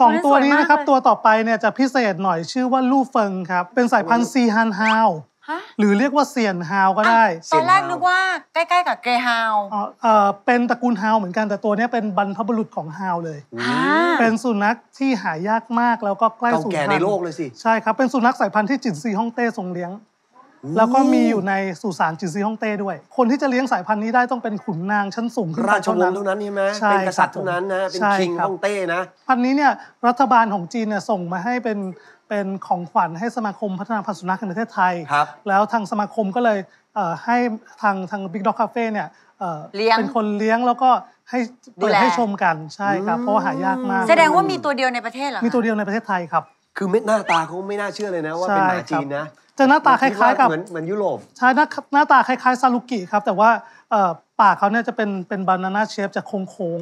สองตัวนี้นะครับ ตัวต่อไปเนี่ยจะพิเศษหน่อยชื่อว่าลู่เฟิงครับ เป็นสายพันธุ์ซีฮันฮาวหรือเรียกว่าเซียนฮาวก็ได้ตอนแรกนึกว่าใกล้ๆกับเกย์ฮาวเเป็นตระกูลฮาวเหมือนกันแต่ตัวนี้เป็นบรรพบุรุษของฮาวเลยเป็นสุนัขที่หายากมากแล้วก็ใกล้สุดแก่ในโลกเลยสิใช่ครับเป็นสุนัขสายพันธุ์ที่จินซีฮ่องเต้ทรงเลี้ยงแล้วก็มีอยู่ในสุสานจิซีฮ่องเต้ด้วย คนที่จะเลี้ยงสายพันธุ์นี้ได้ต้องเป็นขุนนางชั้นสูงขึ้นราชวงศ์เท่านั้นใช่ไหมเป็นกษัตริย์เท่านั้นนะเป็นคิงฮ่องเต้นะพันธุ์นี้เนี่ยรัฐบาลของจีนเนี่ยส่งมาให้เป็นเป็นของขวัญให้สมาคมพัฒนาพันธุ์สุนัขแห่งประเทศไทยแล้วทางสมาคมก็เลยให้ทางทางบิ๊กด็อกคาเฟ่เนี่ยเป็นคนเลี้ยงแล้วก็ให้เปิดให้ชมกันใช่ครับเพราะหายากมากแสดงว่ามีตัวเดียวในประเทศเหรอมีตัวเดียวในประเทศไทยครับ คือเมดหน้าตาเขาไม่น่าเชื่อเลยนะว่าเป็นหมาจีนนะจะหน้าตาคล้ายๆกับ เหมือนเหมือนยุโรปใช่หน้าหน้าตาคล้ายๆซาลุกิครับ แต่ว่าปากเขาเนี่ยจะเป็นเป็นบานาน่าเชฟจะโค้ง